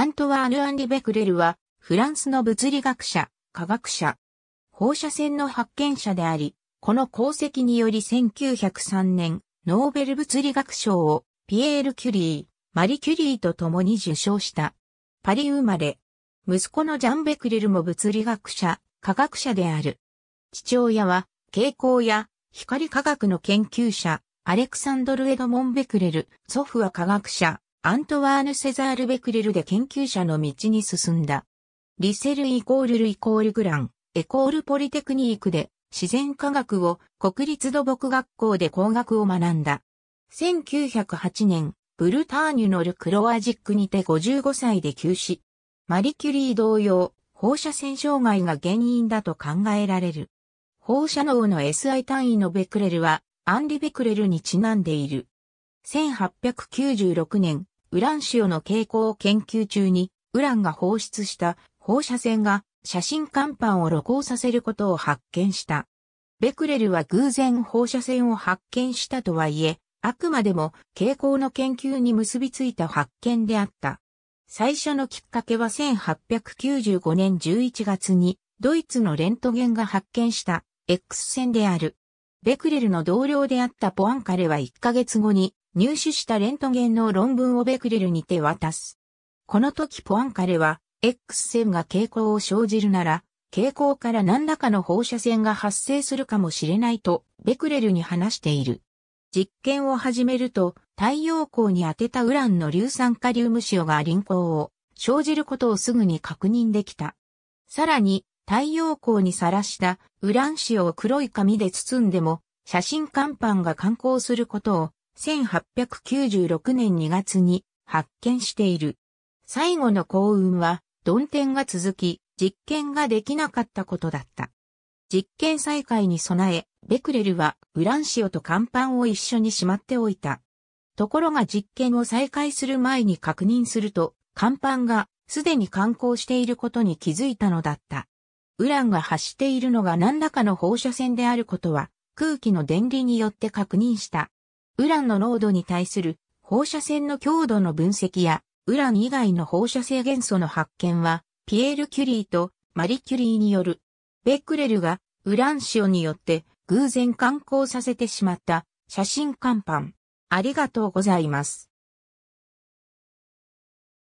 アントワーヌ・アンリ・ベクレルは、フランスの物理学者、科学者、放射線の発見者であり、この功績により1903年、ノーベル物理学賞を、ピエール・キュリー、マリ・キュリーと共に受賞した。パリ生まれ。息子のジャン・ベクレルも物理学者、科学者である。父親は、蛍光や光科学の研究者、アレクサンドル・エドモン・ベクレル、祖父は科学者、アントワーヌ・セザール・ベクレルで研究者の道に進んだ。リセルイコールルイコールグラン、エコールポリテクニークで自然科学を国立土木学校で工学を学んだ。1908年、ブルターニュのルクロアジックにて55歳で急死。マリキュリー同様、放射線障害が原因だと考えられる。放射能の SI 単位のベクレルは、アンリ・ベクレルにちなんでいる。1896年、ウランオの傾向を研究中に、ウランが放出した放射線が写真看板を露光させることを発見した。ベクレルは偶然放射線を発見したとはいえ、あくまでも傾向の研究に結びついた発見であった。最初のきっかけは1895年11月にドイツのレントゲンが発見した X 線である。ベクレルの同僚であったポアンカレは1ヶ月後に入手したレントゲンの論文をベクレルにて渡す。この時ポアンカレは、X 線が傾向を生じるなら、傾向から何らかの放射線が発生するかもしれないと、ベクレルに話している。実験を始めると、太陽光に当てたウランの硫酸カリウム塩が輪行を生じることをすぐに確認できた。さらに、太陽光にさらしたウラン塩を黒い紙で包んでも、写真看板が観光することを1896年2月に発見している。最後の幸運は、鈍天が続き、実験ができなかったことだった。実験再開に備え、ベクレルはウランシオと甲板を一緒にしまっておいた。ところが実験を再開する前に確認すると、甲板がすでに観光していることに気づいたのだった。ウランが発しているのが何らかの放射線であることは、空気の電離によって確認した。ウランの濃度に対する放射線の強度の分析や、ウラン以外の放射性元素の発見は、ピエール・キュリーとマリ・キュリーによる。ベックレルがウラン塩によって偶然観光させてしまった写真看板。ありがとうございます。